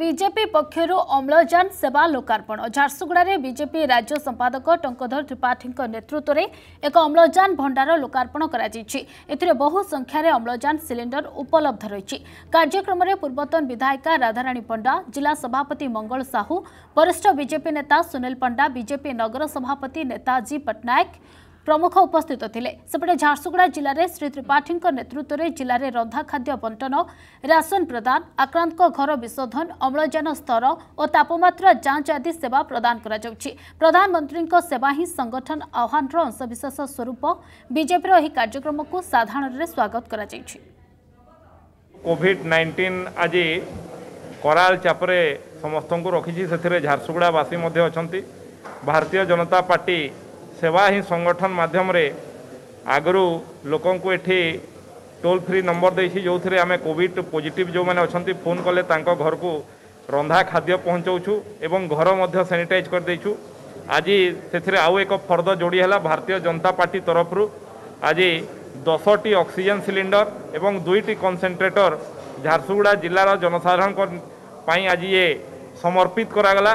BJP पक्ष अम्लजान सेवा लोकार्पण झारसुगुड़े बीजेपी राज्य संपादक टंकधर त्रिपाठी नेतृत्व में एक अम्लजान भंडार लोकार्पण बहु संख्यार अम्लजान सिलिंडर उपलब्ध रही कार्यक्रम में पूर्वतन विधायिका राधाराणी पंडा जिला सभापति मंगल साहू वरिष्ठ बीजेपी नेता सुनील पंडा बीजेपी नगर सभापति नेताजी पट्टनायक ପ୍ରମୁଖ ଉପସ୍ଥିତ ଥିଲେ ସେପଟେ ଝାରସୁଗୁଡ଼ା ଜିଲ୍ଲାରେ ଶ୍ରୀ ତ୍ରିପାଠୀଙ୍କ ନେତୃତ୍ୱରେ ଜିଲ୍ଲାରେ ରନ୍ଧା ଖାଦ୍ୟ ବଣ୍ଟନ ରାସନ ପ୍ରଦାନ ଆକ୍ରାନ୍ତଙ୍କ ଘର ବିଶୋଧନ ଅମ୍ଳଜାନ ସ୍ତର ଓ ତାପମାତ୍ରା ଯାଞ୍ଚ ଆଦି ସେବା ପ୍ରଦାନ କରାଯାଉଛି ପ୍ରଧାନମନ୍ତ୍ରୀଙ୍କ ସେବା ହିଁ ସଂଗଠନ ଆହ୍ୱାନର ଅଂଶବିଶେଷ ସ୍ୱରୂପ ବିଜେପିର ଏହି କାର୍ଯ୍ୟକ୍ରମକୁ ସାଧାରଣରେ ସ୍ୱାଗତ କରାଯାଇଛି କୋଭିଡ୍ ନାଇଣ୍ଟିନ୍ ଆଜି କରାଳ ଚାପରେ ସମସ୍ତଙ୍କୁ ରଖିଛି ସେଥିରେ ଝାରସୁଗୁଡ଼ାବାସୀ ମଧ୍ୟ ଅଛନ୍ତି ଭାରତୀୟ ଜନତା ପାର୍ଟି ସେବା ହିଁ ସଂଗଠନ ମାଧ୍ୟମରେ ଆଗରୁ ଲୋକଙ୍କୁ ଏଠି ଟୋଲ୍ ଫ୍ରି ନମ୍ବର ଦେଇଛି ଯେଉଁଥିରେ ଆମେ କୋଭିଡ଼ ପଜିଟିଭ୍ ଯେଉଁମାନେ ଅଛନ୍ତି ଫୋନ୍ କଲେ ତାଙ୍କ ଘରକୁ ରନ୍ଧା ଖାଦ୍ୟ ପହଞ୍ଚାଉଛୁ ଏବଂ ଘର ମଧ୍ୟ ସାନିଟାଇଜ୍ କରିଦେଇଛୁ ଆଜି ସେଥିରେ ଆଉ ଏକ ଫର୍ଦ୍ଦ ଯୋଡ଼ି ହେଲା ଭାରତୀୟ ଜନତା ପାର୍ଟି ତରଫରୁ ଆଜି ଦଶଟି ଅକ୍ସିଜେନ୍ ସିଲିଣ୍ଡର ଏବଂ ଦୁଇଟି କନ୍ସେନ୍ଟ୍ରେଟର ଝାରସୁଗୁଡ଼ା ଜିଲ୍ଲାର ଜନସାଧାରଣଙ୍କ ପାଇଁ ଆଜି ଏ ସମର୍ପିତ କରାଗଲା